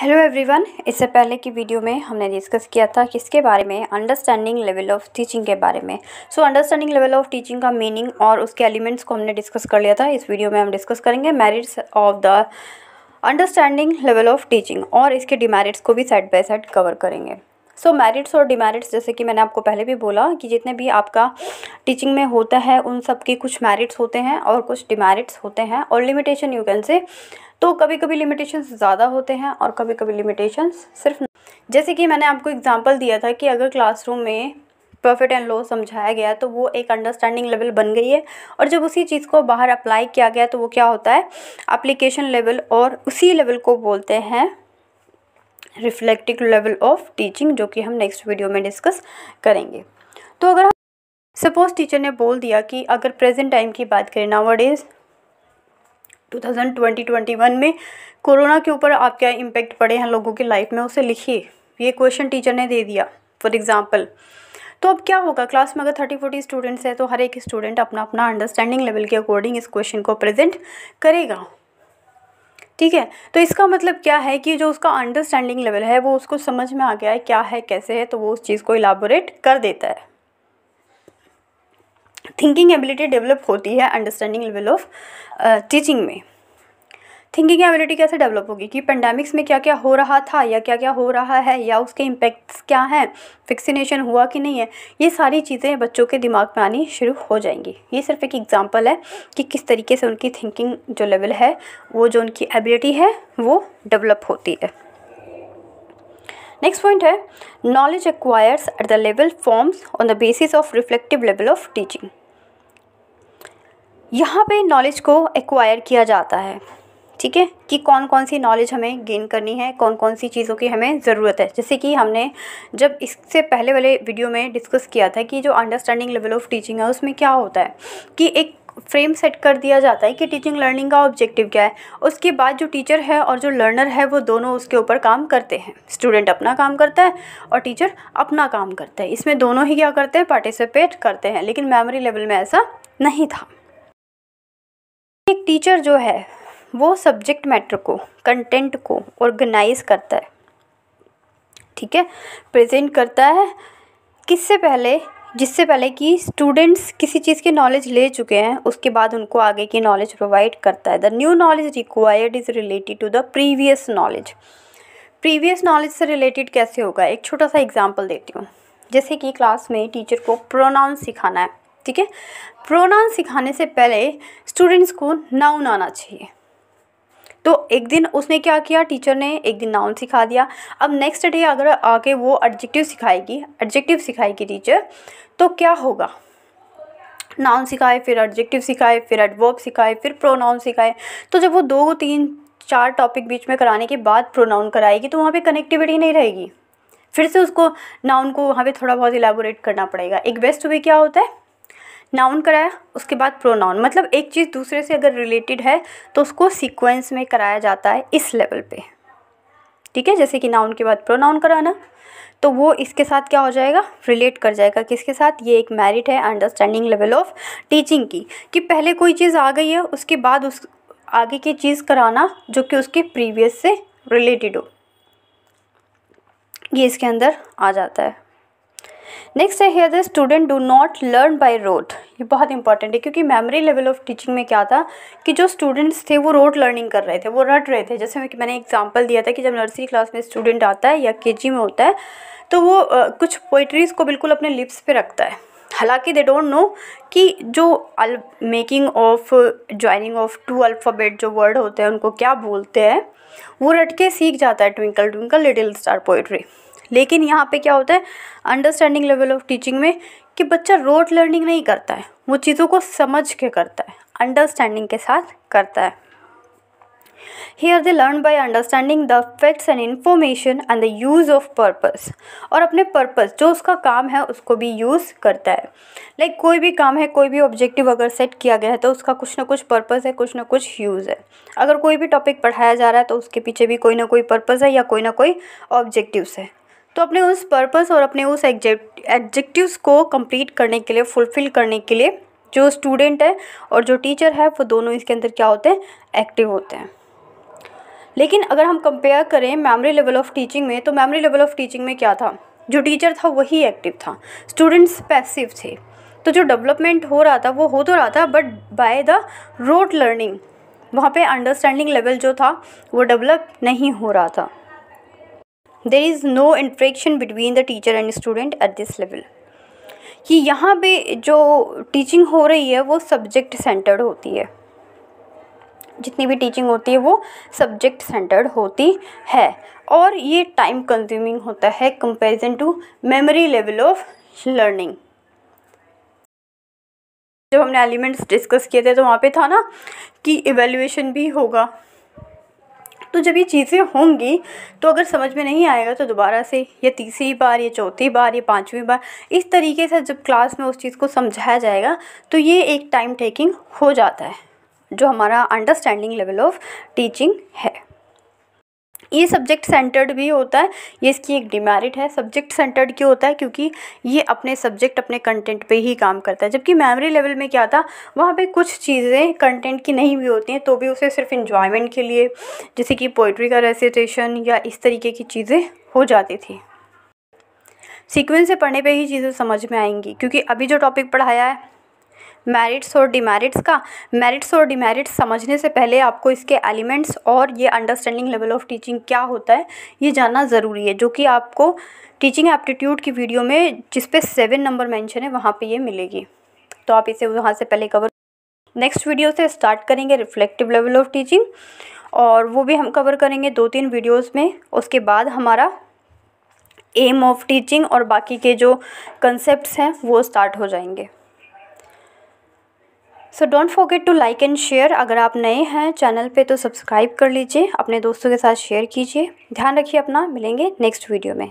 hello everyone इससे पहले की वीडियो में हमने डिस्कस किया था किसके बारे में अंडरस्टैंडिंग लेवल ऑफ टीचिंग के बारे में so understanding level of teaching का मीनिंग और उसके एलिमेंट्स को हमने डिस्कस कर लिया था इस वीडियो में हम डिस्कस करेंगे merits of the understanding level of teaching और इसके डिमेरिट्स को भी साइड बाई साइड कवर करेंगे सो मेरिट्स और डिमेरिट्स जैसे कि मैंने आपको पहले भी बोला कि जितने भी आपका टीचिंग में होता है उन सब के कुछ मेरिट्स होते हैं और कुछ डिमेरिट्स होते हैं और लिमिटेशन यू कैन से तो कभी कभी लिमिटेशंस ज़्यादा होते हैं और कभी कभी लिमिटेशंस सिर्फ जैसे कि मैंने आपको एग्ज़ाम्पल दिया था कि अगर क्लासरूम में प्रॉफिट एंड लॉस समझाया गया तो वो एक अंडरस्टैंडिंग लेवल बन गई है और जब उसी चीज़ को बाहर अप्लाई किया गया तो वो क्या होता है अप्लीकेशन लेवल और उसी लेवल को बोलते हैं रिफ्लेक्टिव लेवल ऑफ टीचिंग जो कि हम नेक्स्ट वीडियो में डिस्कस करेंगे तो अगर हम सपोज टीचर ने बोल दिया कि अगर प्रेजेंट टाइम की बात करें नावर डेज 2020-21 में कोरोना के ऊपर आप क्या इम्पेक्ट पड़े हैं लोगों की लाइफ में उसे लिखिए ये क्वेश्चन टीचर ने दे दिया फॉर एग्ज़ाम्पल तो अब क्या होगा क्लास में अगर थर्टी फोर्टी स्टूडेंट्स हैं तो हर एक स्टूडेंट अपना अपना अंडरस्टैंडिंग लेवल के अकॉर्डिंग इस क्वेश्चन को प्रेजेंट करेगा ठीक है तो इसका मतलब क्या है कि जो उसका अंडरस्टैंडिंग लेवल है वो उसको समझ में आ गया है क्या है कैसे है तो वो उस चीज़ को इलाबोरेट कर देता है थिंकिंग एबिलिटी डेवलप होती है अंडरस्टैंडिंग लेवल ऑफ टीचिंग में थिंकिंग एबिलिटी कैसे डेवलप होगी कि पेंडेमिक्स में क्या क्या हो रहा था या क्या क्या हो रहा है या उसके इम्पैक्ट्स क्या हैं वैक्सीनेशन हुआ कि नहीं है ये सारी चीज़ें बच्चों के दिमाग में आनी शुरू हो जाएंगी ये सिर्फ एक एग्ज़ाम्पल है कि किस तरीके से उनकी थिंकिंग जो लेवल है वो जो उनकी एबिलिटी है वो डेवलप होती है नेक्स्ट पॉइंट है knowledge acquires at the level forms on the basis of reflective level of teaching यहाँ पे नॉलेज को एक्वायर किया जाता है ठीक है कि कौन कौन सी नॉलेज हमें गेन करनी है कौन कौन सी चीज़ों की हमें ज़रूरत है जैसे कि हमने जब इससे पहले वाले वीडियो में डिस्कस किया था कि जो अंडरस्टैंडिंग लेवल ऑफ टीचिंग है उसमें क्या होता है कि एक फ्रेम सेट कर दिया जाता है कि टीचिंग लर्निंग का ऑब्जेक्टिव क्या है उसके बाद जो टीचर है और जो लर्नर है वो दोनों उसके ऊपर काम करते हैं स्टूडेंट अपना काम करता है और टीचर अपना काम करता है इसमें दोनों ही क्या करते हैं पार्टिसिपेट करते हैं लेकिन मेमोरी लेवल में ऐसा नहीं था एक टीचर जो है वो सब्जेक्ट मैटर को कंटेंट को ऑर्गेनाइज करता है ठीक है प्रेजेंट करता है किससे पहले जिससे पहले कि स्टूडेंट्स किसी चीज़ के नॉलेज ले चुके हैं उसके बाद उनको आगे की नॉलेज प्रोवाइड करता है the new knowledge required is related to the previous knowledge previous knowledge से रिलेटेड कैसे होगा एक छोटा सा एग्जाम्पल देती हूँ जैसे कि क्लास में टीचर को प्रोनाउन सिखाना है ठीक है प्रोनाउन सिखाने से पहले स्टूडेंट्स को नाउन आना चाहिए तो एक दिन उसने क्या किया टीचर ने एक दिन नाउन सिखा दिया अब नेक्स्ट डे अगर आके वो एडजेक्टिव सिखाएगी एडजेक्टिव सिखाएगी टीचर तो क्या होगा नाउन सिखाए फिर एडजेक्टिव सिखाए फिर एडवर्ब सिखाए फिर प्रोनाउन सिखाए तो जब वो दो तीन चार टॉपिक बीच में कराने के बाद प्रोनाउन कराएगी तो वहाँ पे कनेक्टिविटी नहीं रहेगी फिर से उसको नाउन को वहाँ पे थोड़ा बहुत इलेबोरेट करना पड़ेगा एक बेस्ट वे क्या होता है नाउन कराया उसके बाद प्रोनाउन मतलब एक चीज़ दूसरे से अगर रिलेटेड है तो उसको सीक्वेंस में कराया जाता है इस लेवल पे ठीक है जैसे कि नाउन के बाद प्रोनाउन कराना तो वो इसके साथ क्या हो जाएगा रिलेट कर जाएगा किसके साथ ये एक मेरिट है अंडरस्टैंडिंग लेवल ऑफ टीचिंग की कि पहले कोई चीज़ आ गई है उसके बाद उस आगे की चीज़ कराना जो कि उसके प्रीवियस से रिलेटेड हो ये इसके अंदर आ जाता है नेक्स्ट है here the student do not learn by rote ये बहुत इंपॉर्टेंट है क्योंकि मेमोरी लेवल ऑफ टीचिंग में क्या था कि जो स्टूडेंट्स थे वो रोड लर्निंग कर रहे थे वो रट रहे थे जैसे मैंने एग्जाम्पल दिया था कि जब नर्सरी क्लास में स्टूडेंट आता है या के में होता है तो वो कुछ पोइट्रीज़ को बिल्कुल अपने लिप्स पर रखता है हालांकि दे डोंट नो कि जो अल making of joining of two alphabet जो वर्ड होते हैं उनको क्या बोलते हैं वो रट के सीख जाता है twinkle twinkle little star poetry लेकिन यहाँ पे क्या होता है अंडरस्टैंडिंग लेवल ऑफ टीचिंग में कि बच्चा रोट लर्निंग नहीं करता है वो चीज़ों को समझ के करता है अंडरस्टैंडिंग के साथ करता है here they learn by understanding the facts and information and the use of purpose और अपने पर्पस जो उसका काम है उसको भी यूज़ करता है लाइक like कोई भी काम है कोई भी ऑब्जेक्टिव अगर सेट किया गया है तो उसका कुछ ना कुछ पर्पस है कुछ ना कुछ यूज़ है अगर कोई भी टॉपिक पढ़ाया जा रहा है तो उसके पीछे भी कोई ना कोई पर्पस है या कोई ना कोई ऑब्जेक्टिव्स है तो अपने उस पर्पस और अपने उस एग्जेक्ट एग्जेक्टिव्स को कंप्लीट करने के लिए फुलफ़िल करने के लिए जो स्टूडेंट है और जो टीचर है वो दोनों इसके अंदर क्या होते हैं एक्टिव होते हैं लेकिन अगर हम कंपेयर करें मेमोरी लेवल ऑफ़ टीचिंग में तो मेमोरी लेवल ऑफ़ टीचिंग में क्या था जो टीचर था वही एक्टिव था स्टूडेंट्स पैसिव थे तो जो डेवलपमेंट हो रहा था वो हो तो रहा था but by the rote learning वहाँ पे अंडरस्टैंडिंग लेवल जो था वो डेवलप नहीं हो रहा था there is no interaction between the teacher and student at this level कि यहाँ पे जो टीचिंग हो रही है वो सब्जेक्ट सेंटर्ड होती है जितनी भी टीचिंग होती है वो सब्जेक्ट सेंटर्ड होती है और ये टाइम कंज्यूमिंग होता है comparison to memory level of learning जब हमने एलिमेंट्स डिस्कस किए थे तो वहाँ पे था ना कि इवेल्यूएशन भी होगा तो जब ये चीज़ें होंगी तो अगर समझ में नहीं आएगा तो दोबारा से या तीसरी बार या चौथी बार या पाँचवीं बार इस तरीके से जब क्लास में उस चीज़ को समझाया जाएगा तो ये एक टाइम टेकिंग हो जाता है जो हमारा अंडरस्टैंडिंग लेवल ऑफ टीचिंग है ये सब्जेक्ट सेंटर्ड भी होता है ये इसकी एक डिमेरिट है सब्जेक्ट सेंटर्ड क्यों होता है क्योंकि ये अपने सब्जेक्ट अपने कंटेंट पे ही काम करता है जबकि मेमोरी लेवल में क्या था वहाँ पे कुछ चीज़ें कंटेंट की नहीं भी होती हैं तो भी उसे सिर्फ इन्जॉयमेंट के लिए जैसे कि पोइट्री का रेसिटेशन या इस तरीके की चीज़ें हो जाती थी सीक्वेंस से पढ़ने पे ही चीज़ें समझ में आएंगी क्योंकि अभी जो टॉपिक पढ़ाया है मेरिट्स और डिमेरिट्स का मेरिट्स और डिमेरिट्स समझने से पहले आपको इसके एलिमेंट्स और ये अंडरस्टैंडिंग लेवल ऑफ टीचिंग क्या होता है ये जानना ज़रूरी है जो कि आपको टीचिंग एप्टीट्यूड की वीडियो में जिस पे सेवन नंबर मेंशन है वहाँ पे ये मिलेगी तो आप इसे वहाँ से पहले कवर नेक्स्ट वीडियो से स्टार्ट करेंगे रिफ्लेक्टिव लेवल ऑफ टीचिंग और वो भी हम कवर करेंगे दो तीन वीडियोस में उसके बाद हमारा एम ऑफ टीचिंग और बाकी के जो कंसेप्ट्स हैं वो स्टार्ट हो जाएंगे so don't forget to like and share अगर आप नए हैं चैनल पे तो सब्सक्राइब कर लीजिए अपने दोस्तों के साथ शेयर कीजिए ध्यान रखिए अपना मिलेंगे नेक्स्ट वीडियो में